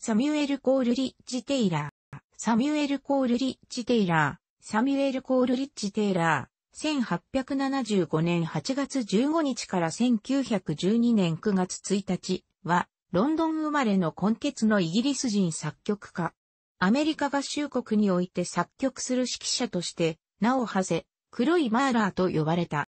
サミュエル・コール・リッジ・テイラー。サミュエル・コール・リッジ・テイラー。サミュエル・コール・リッジ・テイラー。1875年8月15日から1912年9月1日は、ロンドン生まれの根血のイギリス人作曲家。アメリカ合衆国において作曲する指揮者として、名を馳せ、黒いマーラーと呼ばれた。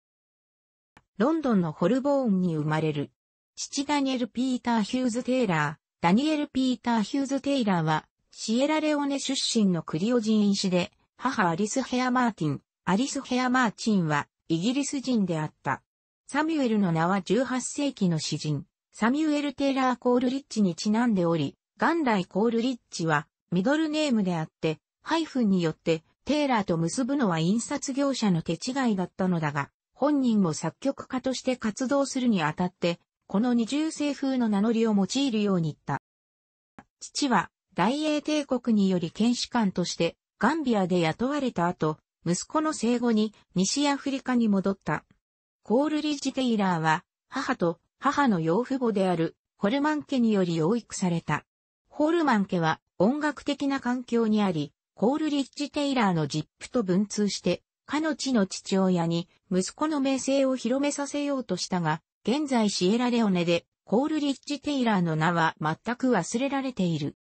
ロンドンのホルボーンに生まれる。父ダニエル・ピーター・ヒューズ・テイラー。ダニエル・ピーター・ヒューズ・テイラーは、シエラレオネ出身のクリオ人医師で、母アリス・ヘア・マーティン、アリス・ヘア・マーチンは、イギリス人であった。サミュエルの名は18世紀の詩人、サミュエル・テイラー・コール・リッチにちなんでおり、元来コール・リッチは、ミドルネームであって、ハイフンによって、テイラーと結ぶのは印刷業者の手違いだったのだが、本人も作曲家として活動するにあたって、この二重性風の名乗りを用いるように言った。父は、大英帝国により検視官として、ガンビアで雇われた後、息子の生後に西アフリカに戻った。コールリッジ・テイラーは、母と母の養父母であるホルマン家により養育された。ホルマン家は音楽的な環境にあり、コールリッジ・テイラーのジップと文通して、彼の地の父親に息子の名声を広めさせようとしたが、現在シエラレオネで、コールリッジ・テイラーの名は全く忘れられている。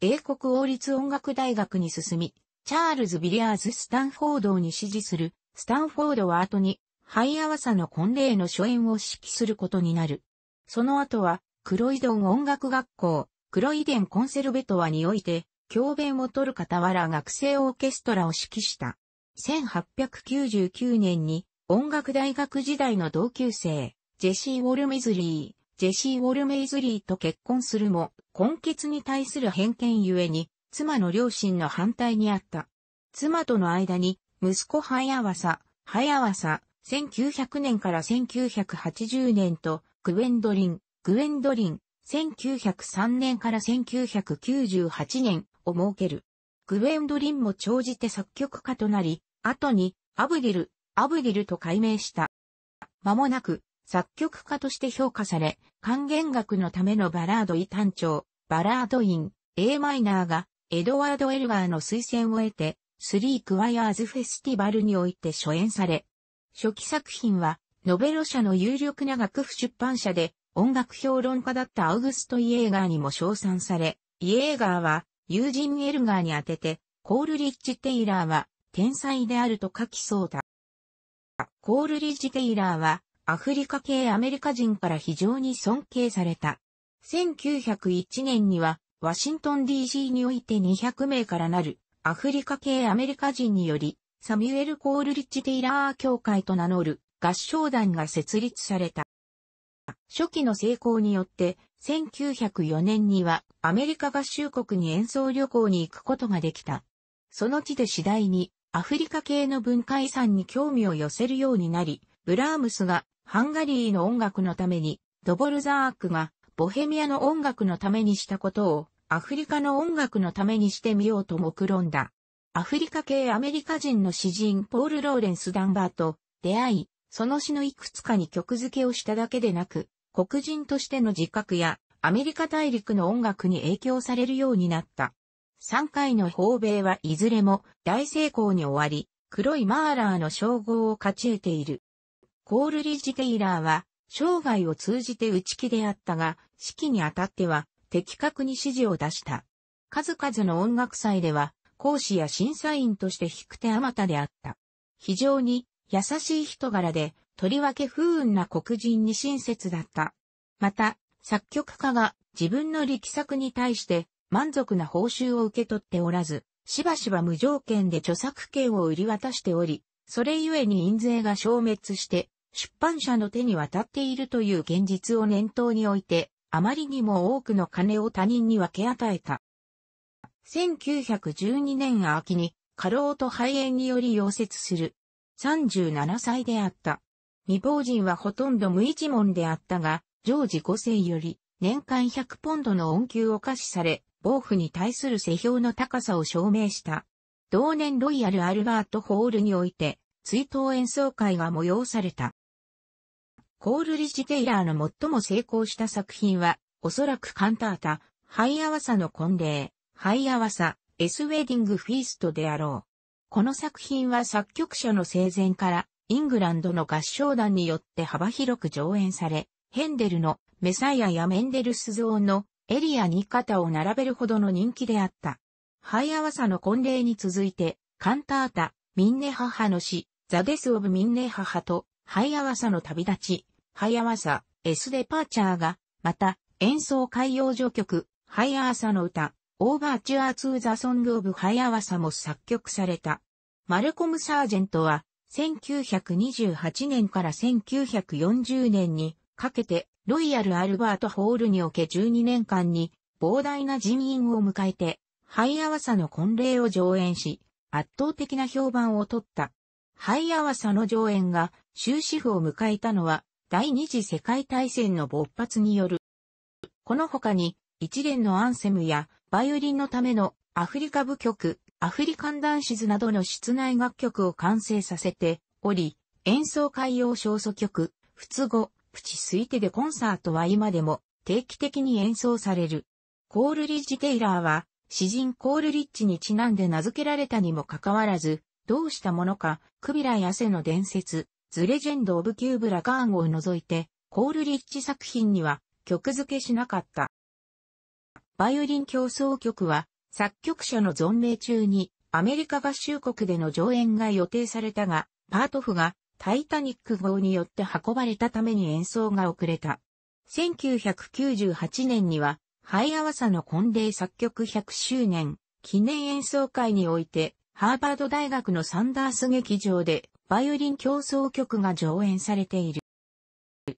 英国王立音楽大学に進み、チャールズ・ビリアーズ・スタンフォードに支持する、スタンフォードは後に、ハイアワサの婚礼の初演を指揮することになる。その後は、クロイドン音楽学校、クロイデンコンセルベトワにおいて、教鞭を取る傍ら学生オーケストラを指揮した。1899年に音楽大学時代の同級生、ジェシー・ウォルメイズリー、ジェシー・ウォルメイズリーと結婚するも、根結に対する偏見ゆえに、妻の両親の反対にあった。妻との間に、息子早ヤ早サ、ハヤ1900年から1980年と、グエンドリン、グエンドリン、1903年から1998年を設ける。グエンドリンも長じて作曲家となり、後に、アブディル、アブディルと改名した。間もなく、作曲家として評価され、還元楽のためのバラード異端調、バラードイン、A マイナーが、エドワード・エルガーの推薦を得て、スリー・クワイアーズ・フェスティバルにおいて初演され、初期作品は、ノベロ社の有力な楽譜出版社で、音楽評論家だったアウグスト・イエーガーにも称賛され、イエーガーは、友人エルガーに宛てて、コール・リッチ・テイラーは、天才であると書きそうだ。コールリッジ・テイラーは、アフリカ系アメリカ人から非常に尊敬された。1901年には、ワシントン DC において200名からなる、アフリカ系アメリカ人により、サミュエル・コールリッジ・テイラー協会と名乗る合唱団が設立された。初期の成功によって、1904年にはアメリカ合衆国に演奏旅行に行くことができた。その地で次第にアフリカ系の文化遺産に興味を寄せるようになり、ブラームスがハンガリーの音楽のために、ドボルザークがボヘミアの音楽のためにしたことをアフリカの音楽のためにしてみようと目論んだ。アフリカ系アメリカ人の詩人ポール・ローレンス・ダンバーと出会い、その詩のいくつかに曲付けをしただけでなく、黒人としての自覚やアメリカ大陸の音楽に影響されるようになった。3回の訪米はいずれも大成功に終わり、黒いマーラーの称号を勝ち得ている。コールリジ・テイラーは、生涯を通じて打ち気であったが、指揮にあたっては、的確に指示を出した。数々の音楽祭では、講師や審査員として引く手あまたであった。非常に優しい人柄で、とりわけ不運な黒人に親切だった。また、作曲家が自分の力作に対して満足な報酬を受け取っておらず、しばしば無条件で著作権を売り渡しており、それゆえに印税が消滅して、出版社の手に渡っているという現実を念頭において、あまりにも多くの金を他人に分け与えた。1912年秋に過労と肺炎により溶接する。37歳であった。未亡人はほとんど無一文であったが、常時5世より年間100ポンドの恩給を可しされ、暴府に対する世評の高さを証明した。同年ロイヤル・アルバート・ホールにおいて、追悼演奏会が催された。コール・リジ・テイラーの最も成功した作品は、おそらくカンタータ、ハイアワサの婚礼、ハイアワサ、エスウェディング・フィーストであろう。この作品は作曲者の生前から、イングランドの合唱団によって幅広く上演され、ヘンデルのメサイアやメンデルスゾーンのエリアに肩を並べるほどの人気であった。ハイアワサの婚礼に続いて、カンタータ、ミンネハハの詩、ザ・デス・オブ・ミンネハハと、ハイアワサの旅立ち、ハイアワサ、エス・デパーチャーが、また、演奏海洋序曲、ハイアワサの歌、オーバーチュアー・ツー・ザ・ソング・オブ・ハイアワサも作曲された。マルコム・サージェントは、1928年から1940年にかけてロイヤル・アルバート・ホールにおけ12年間に膨大な人員を迎えて、ハイアワサの婚礼を上演し、圧倒的な評判を取った。ハイアワサの上演が終止符を迎えたのは、第二次世界大戦の勃発による。この他に、一連のアンセムや、バイオリンのためのアフリカ舞曲、アフリカンダンシズなどの室内楽曲を完成させており、演奏会用小組曲、仏語、口すいてでコンサートは今でも定期的に演奏される。コールリッジ・テイラーは、詩人コールリッジにちなんで名付けられたにもかかわらず、どうしたものか、クビラやセの伝説、ズレジェンド・オブ・キューブ・ラ・ガーンを除いて、コールリッジ作品には曲付けしなかった。バイオリン競争曲は、作曲者の存命中に、アメリカ合衆国での上演が予定されたが、パート譜がタイタニック号によって運ばれたために演奏が遅れた。1998年には、ハイアワサの婚礼作曲100周年記念演奏会において、ハーバード大学のサンダース劇場でバイオリン競争曲が上演されている。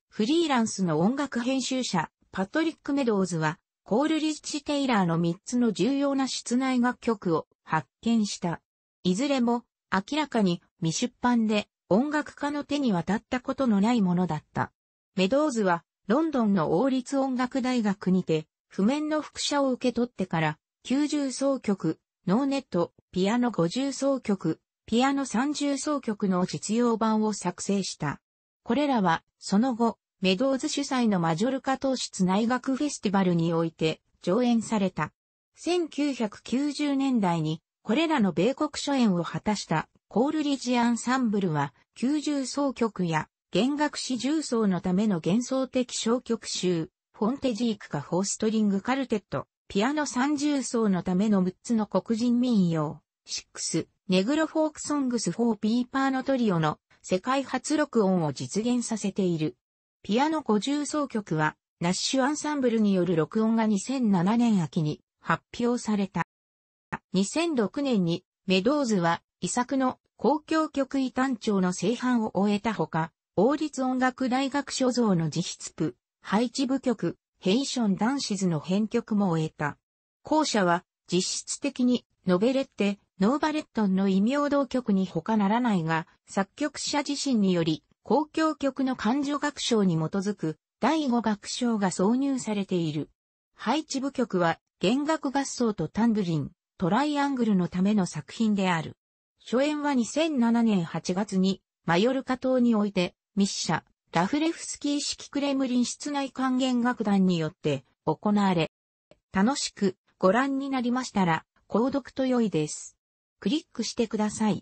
フリーランスの音楽編集者、パトリック・メドーズは、コール・リッチ・テイラーの3つの重要な室内楽曲を発見した。いずれも明らかに未出版で音楽家の手に渡ったことのないものだった。メドーズは、ロンドンの王立音楽大学にて、譜面の副写を受け取ってから、90奏曲、ノーネット、ピアノ50奏曲、ピアノ30奏曲の実用版を作成した。これらは、その後、メドーズ主催のマジョルカ当室内学フェスティバルにおいて上演された。1990年代にこれらの米国初演を果たしたコールリジアンサンブルは、90奏曲や、弦楽四重奏のための幻想的小曲集、フォンテジークかフォーストリングカルテット、ピアノ三重奏のための6つの黒人民謡、6、ネグロフォークソングス4ピーパーのトリオの世界初録音を実現させている。ピアノ50奏曲は、ナッシュアンサンブルによる録音が2007年秋に発表された。2006年にメドーズは遺作の公共局異端調の製版を終えたほか、王立音楽大学所蔵の自筆部、配置部局、ヘイション男子図の編曲も終えた。後者は、実質的に、ノベレッテ、ノーバレットンの異名同曲に他ならないが、作曲者自身により、公共曲の感情学賞に基づく、第五学賞が挿入されている。配置部曲は、弦楽合奏とタンブリン、トライアングルのための作品である。初演は2007年8月に、マヨルカ島において、密社、ラフレフスキー式クレムリン室内還元楽団によって行われ、楽しくご覧になりましたら、購読と良いです。クリックしてください。